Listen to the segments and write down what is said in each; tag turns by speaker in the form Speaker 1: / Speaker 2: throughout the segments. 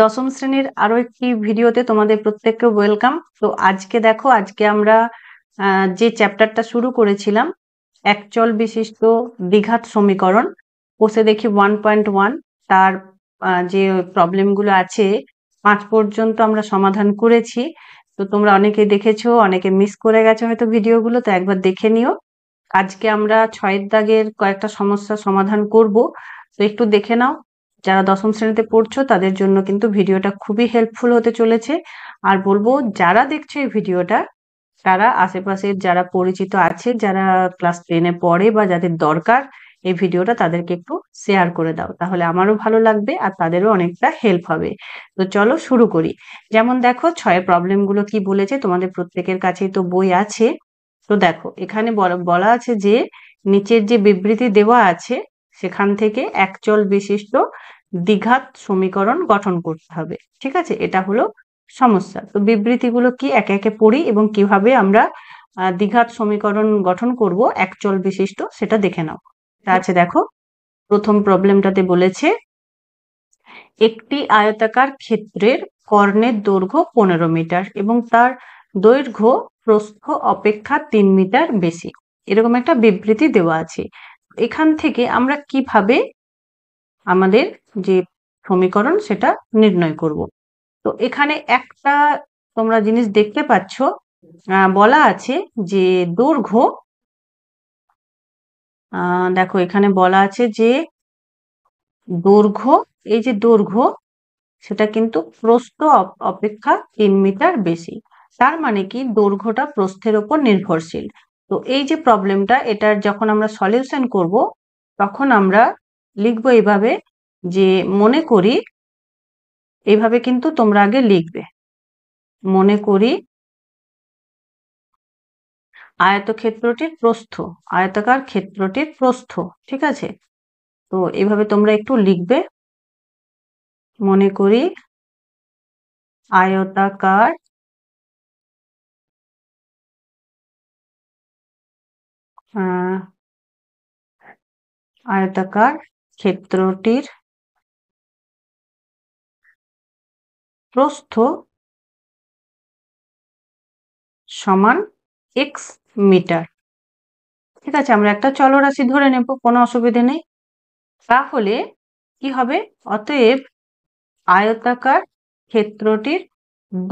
Speaker 1: দশম শ্রেণীর আরো একটি ভিডিওতে তোমাদের প্রত্যেককে ওয়েলকাম তো আজকে দেখো আজকে আমরা যে চ্যাপ্টারটা শুরু করেছিলাম একচল বিশিষ্ট দ্বিঘাত সমীকরণ কোষে দেখি ওয়ান পয়েন্ট ওয়ান তার যে প্রবলেমগুলো আছে পাঁচ পর্যন্ত আমরা সমাধান করেছি তো তোমরা অনেকে দেখেছো অনেকে মিস করে গেছো হয়তো ভিডিওগুলো তো একবার দেখে নিও আজকে আমরা ছয়ের দাগের কয়েকটা সমস্যা সমাধান করব তো একটু দেখে নাও যারা দশম শ্রেণীতে পড়ছো তাদের জন্য কিন্তু ভিডিওটা খুবই হেল্পফুল হতে চলেছে আর বলবো যারা দেখছে এই ভিডিওটা তারা আশেপাশের যারা পরিচিত আছে যারা ক্লাস টেনে পড়ে বা যাদের দরকার এই ভিডিওটা তাদেরকে একটু শেয়ার করে দাও তাহলে আমারও ভালো লাগবে আর তাদেরও অনেকটা হেল্প হবে তো চলো শুরু করি যেমন দেখো ছয় প্রবলেমগুলো কি বলেছে তোমাদের প্রত্যেকের কাছেই তো বই আছে তো দেখো এখানে বলা আছে যে নিচের যে বিবৃতি দেওয়া আছে সেখান থেকে একচল বিশিষ্ট দ্বিঘাত সমীকরণ গঠন করতে হবে ঠিক আছে এটা হলো সমস্যা তো বিবৃতিগুলো কি একে একে পড়ি এবং কিভাবে আমরা দ্বিঘাত সমীকরণ গঠন করব একচল বিশিষ্ট সেটা দেখে নাও আছে দেখো প্রথম প্রবলেমটাতে বলেছে একটি আয়তাকার ক্ষেত্রের কর্ণের দৈর্ঘ্য পনেরো মিটার এবং তার দৈর্ঘ্য প্রস্থ অপেক্ষা তিন মিটার বেশি এরকম একটা বিবৃতি দেওয়া আছে এখান থেকে আমরা কিভাবে আমাদের যে সমীকরণ সেটা নির্ণয় করব তো এখানে একটা তোমরা জিনিস দেখতে পাচ্ছ বলা আছে যে দৈর্ঘ্য দেখো এখানে বলা আছে যে দৈর্ঘ্য এই যে দৈর্ঘ্য সেটা কিন্তু প্রস্থ অপেক্ষা তিন মিটার বেশি তার মানে কি দৈর্ঘ্যটা প্রস্থের ওপর নির্ভরশীল তো এই যে প্রবলেমটা এটার যখন আমরা সলিউশন করব তখন আমরা লিখবো এইভাবে যে মনে করি এইভাবে কিন্তু তোমরা আগে লিখবে মনে করি আয়তক্ষেত্রটির প্রস্থ আয়তাকার ক্ষেত্রটির প্রস্থ ঠিক আছে তো এভাবে তোমরা একটু লিখবে মনে করি
Speaker 2: আয়তাকার আয়তাকার ক্ষেত্রটির প্রস্থ সমান এক্স মিটার
Speaker 1: ঠিক আছে আমরা একটা চলরাশি ধরে নেব কোনো অসুবিধে নেই তাহলে কি হবে অতএব আয়তাকার ক্ষেত্রটির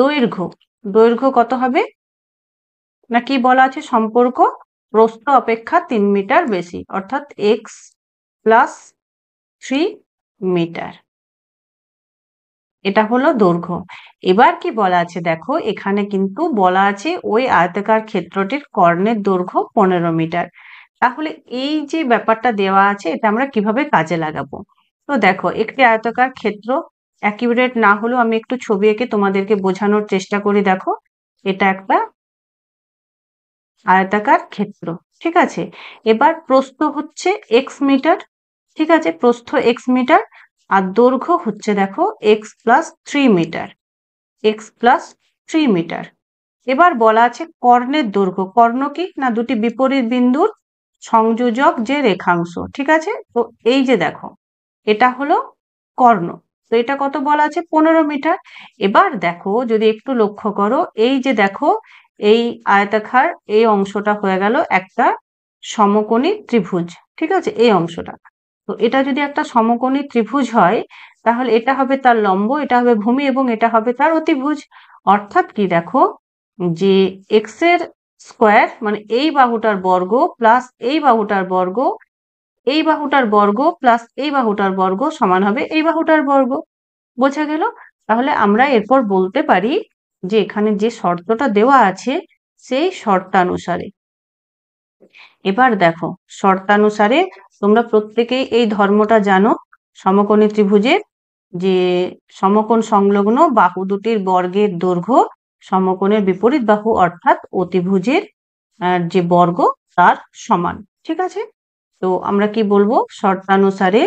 Speaker 1: দৈর্ঘ্য দৈর্ঘ্য কত হবে না কি বলা আছে সম্পর্ক প্রস্থ অপেক্ষা তিন মিটার বেশি অর্থাৎ এক্স প্লাস থ্রি মিটার এটা হলো দৈর্ঘ্য এবার কি বলা আছে দেখো এখানে কিন্তু বলা আছে ওই আয়তাকার ক্ষেত্রটির কর্ণের দৈর্ঘ্য পনেরো মিটার তাহলে এই যে ব্যাপারটা দেওয়া আছে এটা আমরা কিভাবে কাজে লাগাবো তো দেখো একটি আয়তাকার ক্ষেত্র অ্যাকিউরেট না হলেও আমি একটু ছবি এঁকে তোমাদেরকে বোঝানোর চেষ্টা করি দেখো এটা একটা আয়তাকার ক্ষেত্র ঠিক আছে এবার প্রস্থ হচ্ছে এক্স মিটার ঠিক আছে প্রস্থ এক্স মিটার আর দৈর্ঘ্য হচ্ছে দেখো x plus three metre x plus three metre এবার বলা আছে কর্ণের দৈর্ঘ্য কর্ণ কি না দুটি বিপরীত বিন্দুর সংযোজক যে রেখাংশ ঠিক আছে তো এই যে দেখো এটা হলো কর্ণ তো এটা কত বলা আছে পনেরো মিটার এবার দেখো যদি একটু লক্ষ্য করো এই যে দেখো এই আয়তাকার এই অংশটা হয়ে গেল একটা সমকোণী ত্রিভুজ ঠিক আছে এই অংশটা তো এটা যদি একটা সমকোণী ত্রিভুজ হয় তাহলে এটা হবে তার লম্ব এটা হবে ভূমি এবং এটা হবে তার অতিভুজ অর্থাৎ কি দেখো যে এক্স এর স্কোয়ার মানে এই বাহুটার বর্গ প্লাস এই বাহুটার বর্গ এই বাহুটার বর্গ প্লাস এই বাহুটার বর্গ সমান হবে এই বাহুটার বর্গ বোঝা গেল তাহলে আমরা এরপর বলতে পারি যে এখানে যে শর্তটা দেওয়া আছে সেই শর্তানুসারে এবার দেখো শর্তানুসারে তোমরা প্রত্যেকেই এই ধর্মটা জানো সমকোণী ত্রিভুজের যে সমকোণ সংলগ্ন বাহু দুটির বর্গের দৈর্ঘ্য সমকোণের বিপরীত বাহু অর্থাৎ অতিভুজের যে বর্গ তার সমান ঠিক আছে তো আমরা কি বলবো শর্তানুসারে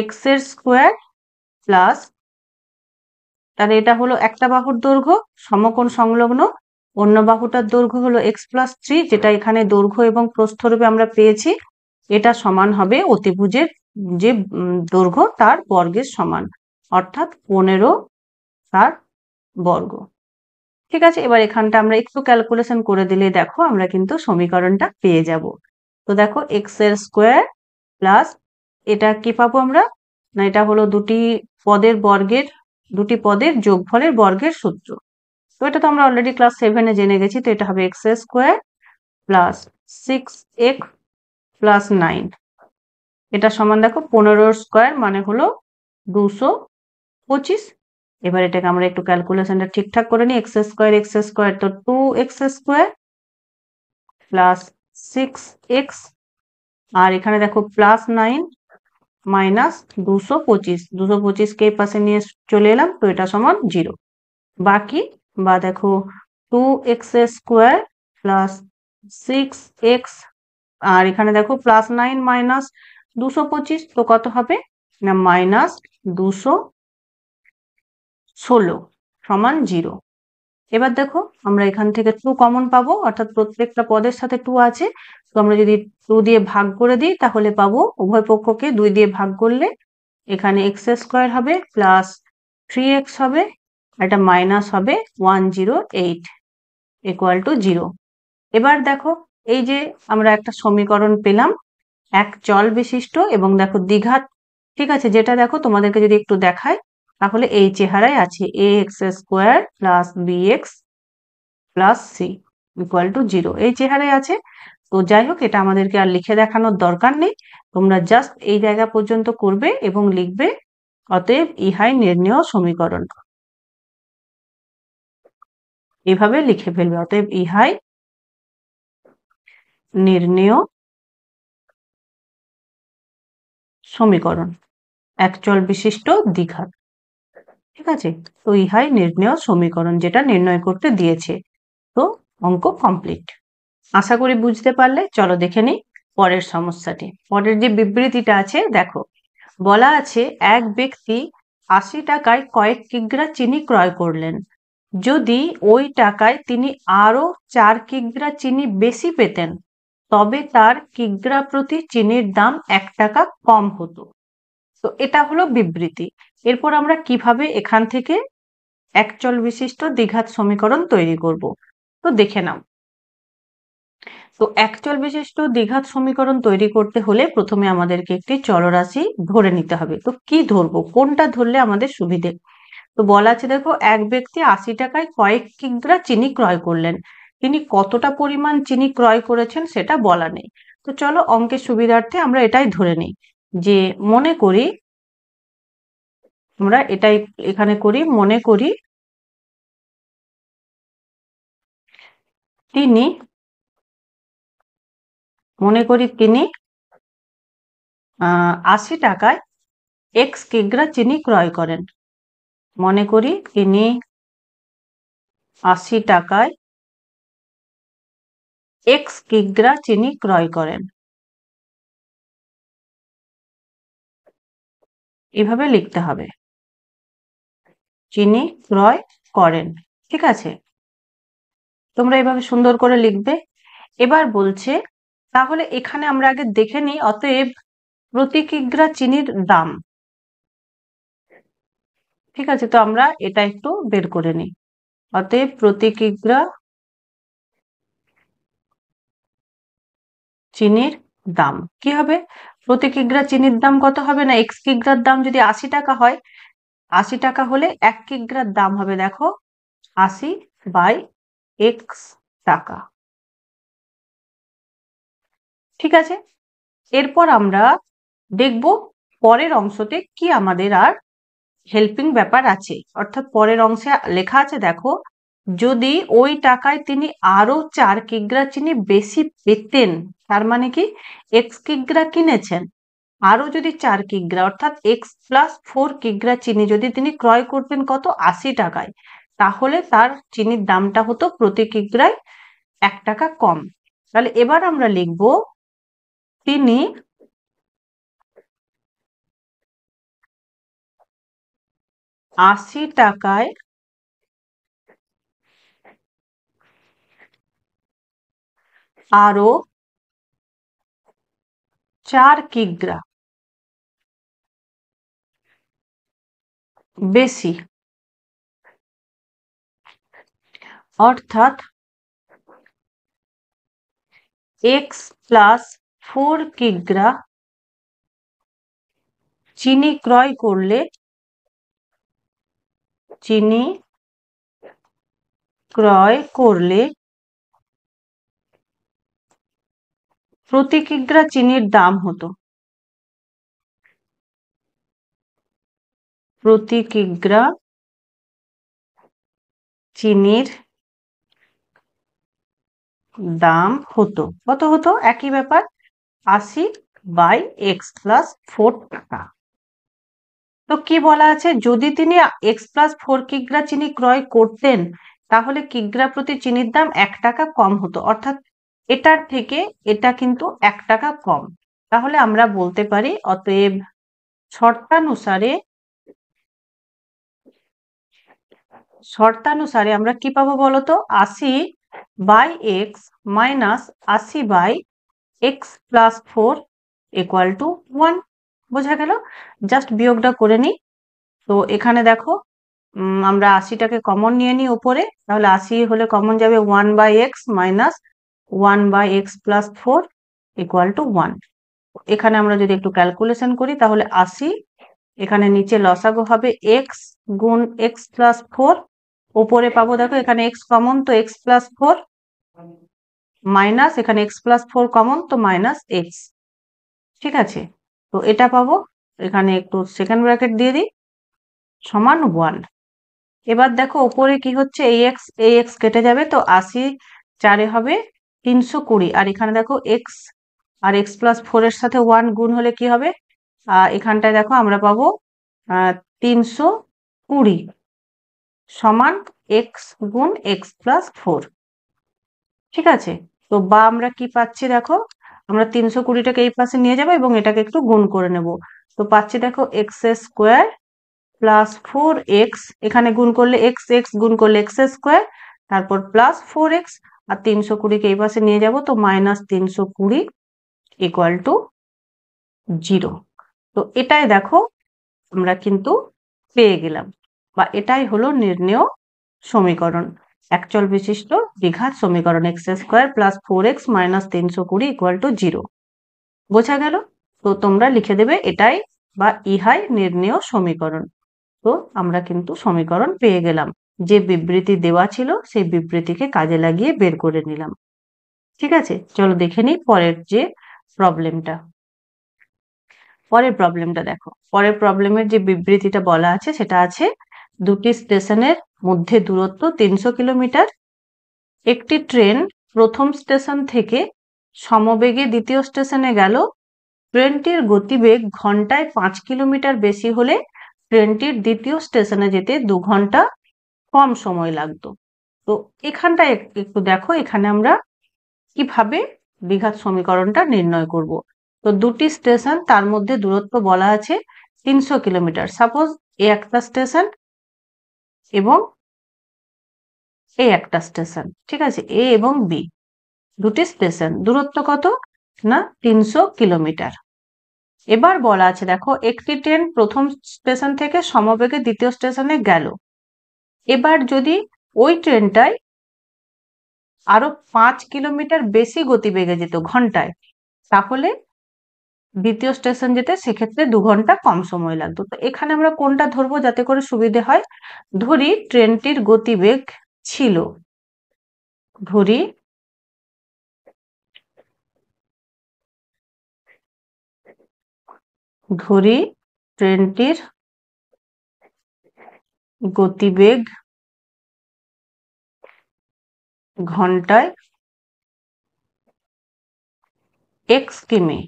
Speaker 1: এক্স এর স্কোয়ার প্লাস তাহলে এটা হলো একটা বাহুর দৈর্ঘ্য সমকোণ সংলগ্ন অন্য বাহুটার দৈর্ঘ্য হলো এক্স প্লাস থ্রি যেটা এখানে দৈর্ঘ্য এবং প্রস্থরূপে আমরা পেয়েছি এটা সমান হবে অতিভুজের যে দৈর্ঘ্য তার বর্গের সমান অর্থাৎ পনেরো তার বর্গ ঠিক আছে এবার এখানটা আমরা একটু ক্যালকুলেশন করে দিলে দেখো আমরা কিন্তু সমীকরণটা পেয়ে যাব তো দেখো এক্স এর স্কোয়ার প্লাস এটা কি পাবো আমরা না এটা হলো দুটি পদের বর্গের দুটি পদের যোগফলের বর্গের সূত্র তো এটা তো আমরা অলরেডি ক্লাস সেভেনে জেনে গেছি তো এটা হবে x square plus six x plus nine এটা সমান দেখো পনেরো স্কোয়ার মানে হলো দুশো পঁচিশ এবার এটাকে আমরা একটু ক্যালকুলেশনটা ঠিকঠাক করে নিই এক্স স্কোয়ার এক্স স্কোয়ার তো two x square plus six x আর এখানে দেখো প্লাস নাইন মাইনাস দুশো পঁচিশ দুশো পঁচিশকে পাশে নিয়ে চলে এলাম তো এটা সমান জিরো বাকি বা দেখো two x square plus six x আর এখানে দেখো প্লাস নাইন মাইনাস দুশো পঁচিশ তো কত হবে না মাইনাস দুশো ষোলো সমান জিরো এবার দেখো আমরা এখান থেকে টু কমন পাবো অর্থাৎ প্রত্যেকটা পদের সাথে টু আছে তো আমরা যদি টু দিয়ে ভাগ করে দিই তাহলে পাবো উভয় পক্ষকে দুই দিয়ে ভাগ করলে এখানে এক্স স্কোয়ার হবে প্লাস থ্রি এক্স হবে এটা মাইনাস হবে one zero eight equal to zero এবার দেখো এই যে আমরা একটা সমীকরণ পেলাম এক চল বিশিষ্ট এবং দেখো দ্বিঘাত ঠিক আছে যেটা দেখো তোমাদেরকে যদি একটু দেখায় তাহলে এই চেহারায় আছে a x square plus b x plus c equal to zero এই চেহারায় আছে তো যাই হোক এটা আমাদেরকে আর লিখে দেখানোর দরকার নেই তোমরা জাস্ট এই জায়গা পর্যন্ত করবে এবং লিখবে অতএব ইহাই নির্ণেয় সমীকরণ এভাবে লিখে
Speaker 2: ফেলবে অতএব ইহাই নির্ণেয়
Speaker 1: সমীকরণ একচল বিশিষ্ট দীঘা ঠিক আছে তো ইহাই নির্ণেয় সমীকরণ যেটা নির্ণয় করতে দিয়েছে তো অঙ্ক কমপ্লিট আশা করি বুঝতে পারলে চলো দেখে নিই পরের সমস্যাটি পরের যে বিবৃতিটা আছে দেখো বলা আছে এক ব্যক্তি আশি টাকায় কয়েক কিগ্রা চিনি ক্রয় করলেন যদি ওই টাকায় তিনি আরও চার কিগ্রা চিনি বেশি পেতেন তবে তার কিগ্রা প্রতি চিনির দাম এক টাকা কম হতো তো এটা হলো বিবৃতি এরপর আমরা কিভাবে এখান থেকে একচল বিশিষ্ট দ্বিঘাত সমীকরণ তৈরি করব তো দেখে নাও তো অ্যাকচুয়াল বিশিষ্ট দ্বিঘাত সমীকরণ তৈরি করতে হলে প্রথমে আমাদেরকে একটি চলরাশি ধরে নিতে হবে তো কি ধরবো কোনটা ধরলে আমাদের সুবিধে তো বলা আছে দেখো এক ব্যক্তি আশি টাকায় কয়েক কিগ্রা চিনি ক্রয় করলেন তিনি কতটা পরিমাণ চিনি ক্রয় করেছেন সেটা বলা নেই তো চলো অঙ্কের সুবিধার্থে আমরা এটাই ধরে নিই যে মনে করি আমরা
Speaker 2: এটাই এখানে করি মনে করি তিনি মনে করি তিনি আশি টাকায় এক্স কিগ্রা চিনি ক্রয় করেন মনে করি তিনি আশি টাকায় এক্স কিগ্রা চিনি ক্রয় করেন এভাবে লিখতে হবে
Speaker 1: চিনি ক্রয় করেন ঠিক আছে তোমরা এভাবে সুন্দর করে লিখবে এবার বলছে তাহলে এখানে আমরা আগে দেখে নিই অতএব প্রতি কিগ্রা চিনির দাম ঠিক আছে তো আমরা এটা একটু বের করে নিই অতএব প্রতি কিগ্রা চিনির দাম কি হবে প্রতি কিগ্রা চিনির দাম কত হবে না এক্স কিগ্রার দাম যদি আশি টাকা হয় আশি টাকা হলে এক কিগ্রার দাম হবে দেখো আশি বাই
Speaker 2: এক্স টাকা ঠিক আছে
Speaker 1: এরপর আমরা দেখব পরের অংশতে কি আমাদের আর হেল্পিং ব্যাপার আছে অর্থাৎ পরের অংশে লেখা আছে দেখো যদি ওই টাকায় তিনি আরো চার কিগ্রা চিনি বেশি পেতেন তার মানে কি এক্স কিগ্রা কিনেছেন আরো যদি চার কিগ্রা অর্থাৎ এক্স প্লাস ফোর কিগ্রা চিনি যদি তিনি ক্রয় করতেন কত আশি টাকায় তাহলে তার চিনির দামটা হতো প্রতি কিগ্রায় এক টাকা কম তাহলে এবার আমরা লিখবো তিনি
Speaker 2: আশি টাকায় আরো চার কিগ্রা বেশি অর্থাৎ x প্লাস ফোর কিগ্রা চিনি ক্রয় করলে চিনি ক্রয় করলে প্রতি কিগ্রা চিনির দাম হতো প্রতি কিগ্রা চিনির
Speaker 1: দাম হতো কত হতো একই ব্যাপার আশি বাই এক্স প্লাস ফোর টাকা তো কি বলা আছে যদি তিনি এক্স প্লাস ফোর কিগ্রা চিনি ক্রয় করতেন তাহলে কিগ্রা প্রতি চিনির দাম এক টাকা কম হতো অর্থাৎ এটার থেকে এটা কিন্তু এক টাকা কম তাহলে আমরা বলতে পারি অতএব শর্তানুসারে শর্তানুসারে আমরা কি পাবো বলতো আশি বাই এক্স মাইনাস আশি by x plus four equal to one বোঝা গেল জাস্ট বিয়োগটা করে নিই তো এখানে দেখো আমরা আশিটাকে কমন নিয়ে নিই ওপরে তাহলে আশি হলে কমন যাবে one by x minus one by x plus four equal to one এখানে আমরা যদি একটু ক্যালকুলেশন করি তাহলে আশি এখানে নিচে লসাগো হবে এক্স গুণ এক্স প্লাস ফোর ওপরে পাবো দেখো এখানে এক্স কমন তো এক্স প্লাস ফোর মাইনাস এখানে এক্স প্লাস ফোর কমন তো মাইনাস এক্স ঠিক আছে তো এটা পাবো এখানে একটু সেকেন্ড ব্র্যাকেট দিয়ে দিই সমান ওয়ান এবার দেখো ওপরে কি হচ্ছে এই এক্স এই এক্স কেটে যাবে তো আশি চারে হবে তিনশো কুড়ি আর এখানে দেখো এক্স আর এক্স প্লাস ফোরের সাথে ওয়ান গুণ হলে কি হবে এখানটায় দেখো আমরা পাবো তিনশো কুড়ি সমান এক্স গুণ এক্স প্লাস ফোর ঠিক আছে তো বা আমরা কি পাচ্ছি দেখো আমরা তিনশো কুড়িটাকে এই পাশে নিয়ে যাবো এবং এটাকে একটু গুণ করে নেব তো পাচ্ছি দেখো x square plus four x এখানে গুণ করলে এক্স এক্স গুণ করলে এক্স স্কোয়ার তারপর প্লাস ফোর এক্স আর তিনশো কুড়িকে এই পাশে নিয়ে যাব তো মাইনাস তিনশো কুড়ি ইকুয়াল টু জিরো তো এটাই দেখো আমরা কিন্তু পেয়ে গেলাম বা এটাই হলো নির্ণেয় সমীকরণ একচল বিশিষ্ট দ্বিঘাত সমীকরণ x square plus four x minus তিনশো কুড়ি ইকুয়াল টু জিরো বোঝা গেল তো তোমরা লিখে দেবে এটাই বা ইহাই নির্ণেয় সমীকরণ তো আমরা কিন্তু সমীকরণ পেয়ে গেলাম যে বিবৃতি দেওয়া ছিল সেই বিবৃতিকে কাজে লাগিয়ে বের করে নিলাম ঠিক আছে চলো দেখে নিই পরের যে প্রবলেমটা পরের প্রবলেমটা দেখো পরের প্রবলেমের যে বিবৃতিটা বলা আছে সেটা আছে দুটি স্টেশনের মধ্যে দূরত্ব তিনশো কিলোমিটার একটি ট্রেন প্রথম স্টেশন থেকে সমবেগে দ্বিতীয় স্টেশনে গেল ট্রেনটির গতিবেগ ঘন্টায় পাঁচ কিলোমিটার বেশি হলে ট্রেনটির দ্বিতীয় স্টেশনে যেতে দু ঘন্টা কম সময় লাগতো তো এখানটা একটু দেখো এখানে আমরা কিভাবে বিঘাত সমীকরণটা নির্ণয় করব তো দুটি স্টেশন তার মধ্যে দূরত্ব বলা আছে তিনশো কিলোমিটার সাপোজ এ একটা স্টেশন এবং এ একটা স্টেশন ঠিক আছে এ এবং বি দুটি স্টেশন দূরত্ব কত না তিনশো কিলোমিটার এবার বলা আছে দেখো একটি ট্রেন প্রথম স্টেশন থেকে সমবেগে দ্বিতীয় স্টেশনে গেল এবার যদি ওই ট্রেনটায় আরো পাঁচ কিলোমিটার বেশি গতিবেগে যেত ঘন্টায় তাহলে দ্বিতীয় স্টেশন যেতে সেক্ষেত্রে দু ঘন্টা কম সময় লাগতো তো এখানে আমরা কোনটা ধরবো যাতে করে সুবিধে হয় ধরি ট্রেনটির গতিবেগ ছিল
Speaker 2: ধরি ধরি ট্রেনটির গতিবেগ ঘন্টায় এক্স কিমি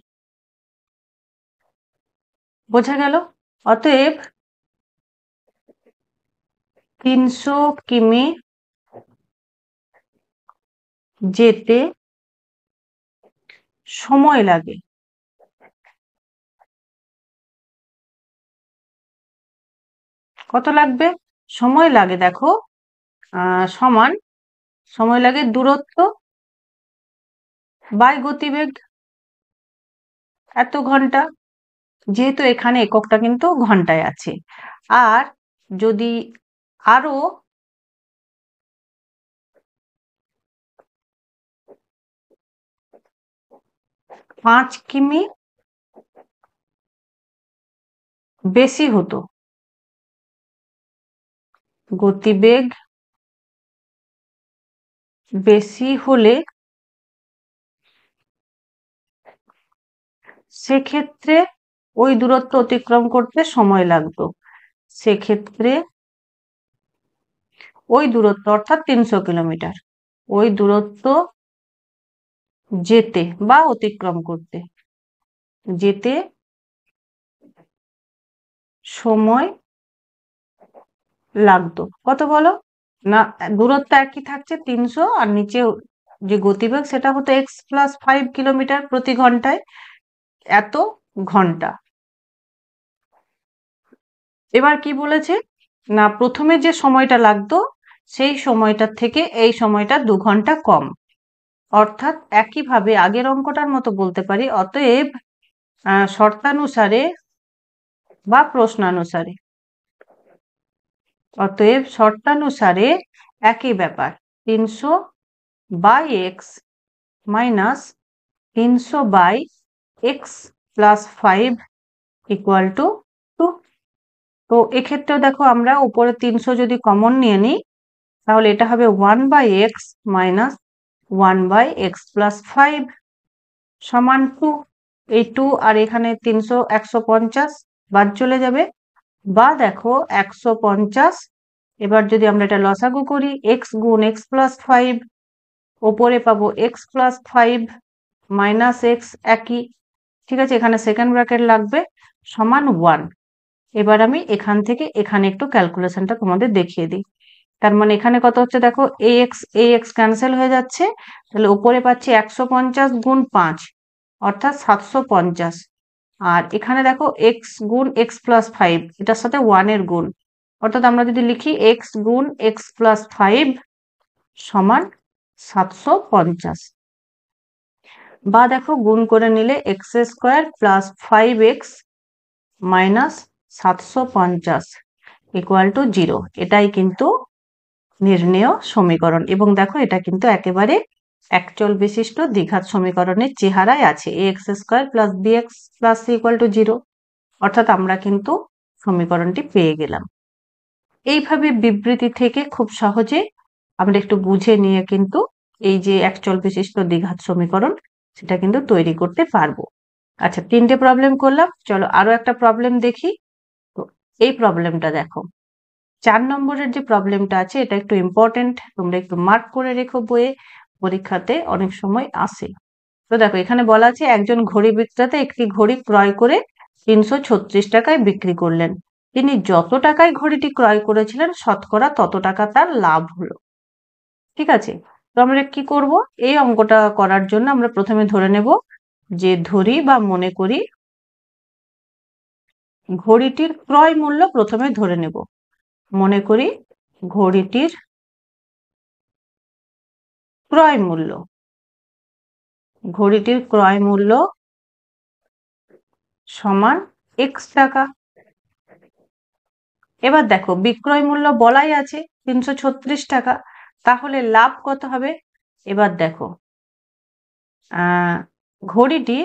Speaker 2: বোঝা গেল অতএব তিনশো কিমি যেতে সময় লাগে কত লাগবে সময় লাগে দেখো সমান সময় লাগে দূরত্ব বাই গতিবেগ এত ঘন্টা যেহেতু এখানে এককটা কিন্তু ঘন্টায় আছে আর যদি আরো পাঁচ কিমি বেশি হতো গতিবেগ বেশি হলে
Speaker 1: সেক্ষেত্রে ওই দূরত্ব অতিক্রম করতে সময় লাগতো সেক্ষেত্রে ওই দূরত্ব অর্থাৎ তিনশো কিলোমিটার ওই
Speaker 2: দূরত্ব যেতে বা অতিক্রম করতে যেতে সময়
Speaker 1: লাগতো কত বলো না দূরত্ব একই থাকছে তিনশো আর নিচে যে গতিবেগ সেটা হতো এক্স প্লাস ফাইভ কিলোমিটার প্রতি ঘন্টায় এত ঘন্টা এবার কি বলেছে না প্রথমে যে সময়টা লাগতো সেই সময়টার থেকে এই সময়টা দু ঘন্টা কম অর্থাৎ একইভাবে আগের অঙ্কটার মতো বলতে পারি অতএব শর্তানুসারে বা প্রশ্নানুসারে অতএব শর্তানুসারে একই ব্যাপার তিনশো বাই এক্স মাইনাস তিনশো by x plus five equal to তো এক্ষেত্রেও দেখো আমরা উপরে তিনশো যদি কমন নিয়ে নিই তাহলে এটা হবে one by x minus one by x plus five সমান টু এই টু আর এখানে তিনশো একশো পঞ্চাশ বাদ চলে যাবে বা দেখো একশো পঞ্চাশ এবার যদি আমরা এটা লসাগু করি এক্স গুণ এক্স প্লাস ফাইভ ওপরে পাবো x plus five minus x একই ঠিক আছে এখানে সেকেন্ড ব্র্যাকেট লাগবে সমান ওয়ান এবার আমি এখান থেকে এখানে একটু ক্যালকুলেশনটা তোমাদের দেখিয়ে দিই তার মানে এখানে কত হচ্ছে দেখো এ এক্স এ এক্স ক্যান্সেল হয়ে যাচ্ছে তাহলে উপরে পাচ্ছি একশো পঞ্চাশ গুণ পাঁচ অর্থাৎ সাতশো পঞ্চাশ আর এখানে দেখো এক্স গুণ এক্স প্লাস ফাইভ এটার সাথে ওয়ানের গুণ অর্থাৎ আমরা যদি লিখি এক্স গুণ এক্স প্লাস ফাইভ সমান সাতশো পঞ্চাশ বা দেখো গুণ করে নিলে x square plus five x minus সাতশো পঞ্চাশ ইকুয়াল টু জিরো এটাই কিন্তু নির্ণেয় সমীকরণ এবং দেখো এটা কিন্তু একেবারে একচল বিশিষ্ট দ্বিঘাত সমীকরণের চেহারায় আছে a x square plus b x plus equal to zero অর্থাৎ আমরা কিন্তু সমীকরণটি পেয়ে গেলাম এইভাবে বিবৃতি থেকে খুব সহজে আমরা একটু বুঝে নিয়ে কিন্তু এই যে একচল বিশিষ্ট দ্বিঘাত সমীকরণ সেটা কিন্তু তৈরি করতে পারবো আচ্ছা তিনটে প্রবলেম করলাম চলো আরো একটা প্রবলেম দেখি এই প্রবলেমটা দেখো চার নম্বরের যে প্রবলেমটা আছে এটা একটু ইম্পর্টেন্ট তোমরা একটু মার্ক করে রেখো বইয়ে পরীক্ষাতে অনেক সময় আসে তো দেখো এখানে বলা আছে একজন ঘড়ি বিক্রেতা একটি ঘড়ি ক্রয় করে তিনশো ছত্রিশ টাকায় বিক্রি করলেন তিনি যত টাকায় ঘড়িটি ক্রয় করেছিলেন শতকরা তত টাকা তার লাভ হলো ঠিক আছে তো আমরা কি করব এই অঙ্কটা করার জন্য আমরা প্রথমে ধরে নেব যে ধরি বা মনে করি ঘড়িটির ক্রয় মূল্য প্রথমে ধরে নেব
Speaker 2: মনে করি ঘড়িটির ক্রয় মূল্য ঘড়িটির ক্রয় মূল্য
Speaker 1: সমান এক্স টাকা এবার দেখো বিক্রয় মূল্য বলাই আছে তিনশো ছত্রিশ টাকা তাহলে লাভ কত হবে এবার দেখো ঘড়িটি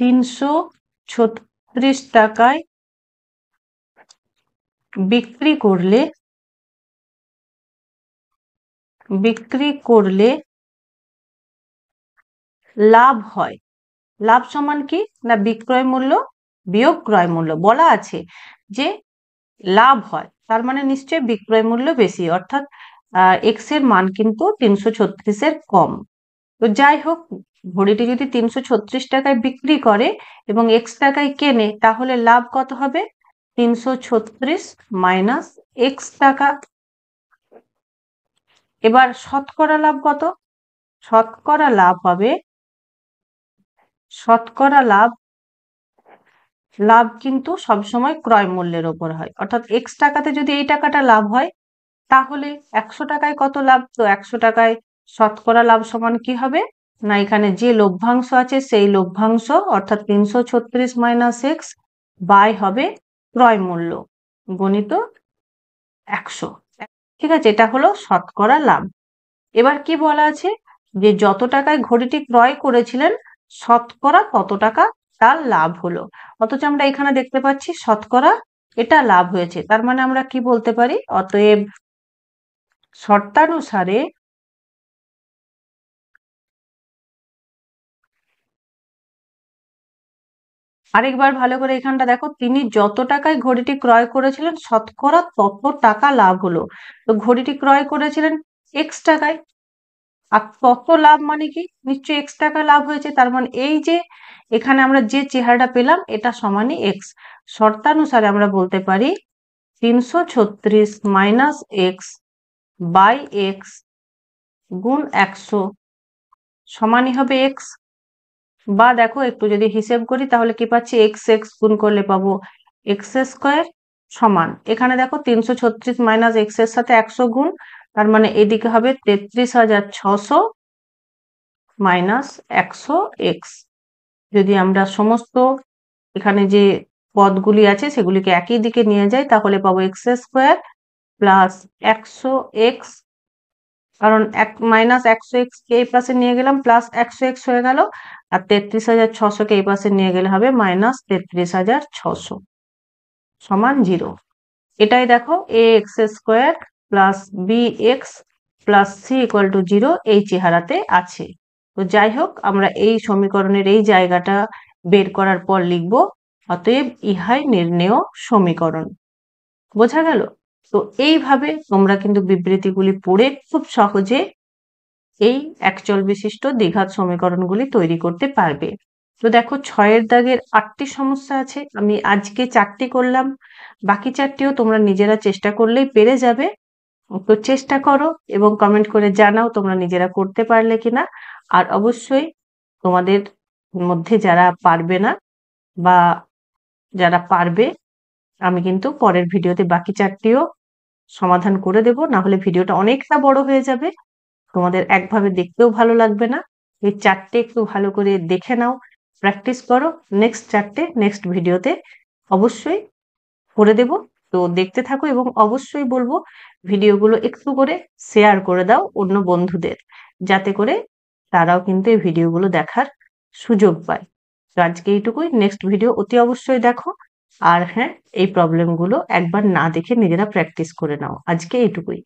Speaker 2: তিনশো ছত্রিশ টাকায় বিক্রি করলে বিক্রি করলে
Speaker 1: লাভ হয় লাভ সমান কি না বিক্রয় মূল্য বিয়োগ ক্রয় মূল্য বলা আছে যে লাভ হয় তার মানে নিশ্চয়ই বিক্রয় মূল্য বেশি অর্থাৎ এক্স এর মান কিন্তু তিনশো ছত্রিশের কম তো যাই হোক ঘড়িটি যদি তিনশো ছত্রিশ টাকায় বিক্রি করে এবং এক্স টাকায় কেনে তাহলে লাভ কত হবে তিনশো ছত্রিশ মাইনাস এক্স টাকা এবার শতকরা লাভ কত শতকরা লাভ হবে শতকরা লাভ লাভ কিন্তু সবসময় ক্রয় মূল্যের ওপর হয় অর্থাৎ এক্স টাকাতে যদি এই টাকাটা লাভ হয় তাহলে একশো টাকায় কত লাভ তো একশো টাকায় শতকরা লাভ সমান কি হবে না এখানে যে লভ্যাংশ আছে সেই লভ্যাংশ অর্থাৎ তিনশো ছত্রিশ মাইনাস এক্স বাই হবে ক্রয় মূল্য গণিত একশো ঠিক আছে এটা হলো শতকরা লাভ এবার কি বলা আছে যে যত টাকায় ঘড়িটি ক্রয় করেছিলেন শতকরা কত টাকা তার লাভ হলো অথচ আমরা এখানে দেখতে পাচ্ছি শতকরা এটা লাভ হয়েছে তার মানে আমরা কি বলতে পারি অতএব শর্তানুসারে আরেকবার ভালো করে এখানটা দেখো তিনি যত টাকায় ঘড়িটি ক্রয় করেছিলেন শতকরা তত টাকা লাভ হলো তো ঘড়িটি ক্রয় করেছিলেন এক্স টাকায় আর তত লাভ মানে কি নিশ্চয়ই এক্স টাকা লাভ হয়েছে তার মানে এই যে এখানে আমরা যে চেহারাটা পেলাম এটা সমানই এক্স শর্তানুসারে আমরা বলতে পারি তিনশো ছত্রিশ মাইনাস এক্স বাই এক্স গুণ একশো সমানই হবে এক্স বা দেখো একটু যদি হিসেব করি তাহলে কি পাচ্ছি এক্স এক্স গুণ করলে পাবো এক্স স্কোয়ার সমান এখানে দেখো তিনশো ছত্রিশ মাইনাস এক্স এর সাথে একশো গুণ তার মানে এদিকে হবে তেত্রিশ হাজার ছশো মাইনাস একশো এক্স যদি আমরা সমস্ত এখানে যে পদগুলি আছে সেগুলিকে একই দিকে নিয়ে যাই তাহলে পাবো এক্স স্কোয়ার প্লাস একশো এক্স কারণ এক মাইনাস একশো কে এই পাশে নিয়ে গেলাম প্লাস একশো এক্স হয়ে গেল আর তেত্রিশ হাজার কে এই পাশে নিয়ে গেলে হবে মাইনাস তেত্রিশ হাজার ছশো সমান জিরো এটাই দেখো এ x square plus b x plus c equal to zero এই চেহারাতে আছে তো যাই হোক আমরা এই সমীকরণের এই জায়গাটা বের করার পর লিখব অতএব ইহাই নির্ণেয় সমীকরণ বোঝা গেল তো এইভাবে তোমরা কিন্তু বিবৃতিগুলি পড়ে খুব সহজে এই একচল বিশিষ্ট দ্বিঘাত সমীকরণগুলি তৈরি করতে পারবে তো দেখো ছয়ের দাগের আটটি সমস্যা আছে আমি আজকে চারটি করলাম বাকি চারটিও তোমরা নিজেরা চেষ্টা করলেই পেরে যাবে তো চেষ্টা করো এবং কমেন্ট করে জানাও তোমরা নিজেরা করতে পারলে কিনা আর অবশ্যই তোমাদের মধ্যে যারা পারবে না বা যারা পারবে আমি কিন্তু পরের ভিডিওতে বাকি চারটিও সমাধান করে দেব না হলে ভিডিওটা অনেকটা বড় হয়ে যাবে তোমাদের একভাবে দেখতেও ভালো লাগবে না এই চারটে একটু ভালো করে দেখে নাও প্র্যাকটিস করো নেক্সট চারটে নেক্সট ভিডিওতে অবশ্যই করে দেব তো দেখতে থাকো এবং অবশ্যই বলবো ভিডিওগুলো একটু করে শেয়ার করে দাও অন্য বন্ধুদের যাতে করে তারাও কিন্তু এই ভিডিওগুলো দেখার সুযোগ পায় তো আজকে এইটুকুই নেক্সট ভিডিও অতি অবশ্যই দেখো আর হ্যাঁ এই প্রবলেমগুলো একবার না দেখে নিজেরা প্র্যাকটিস করে নাও
Speaker 2: আজকে এটুকুই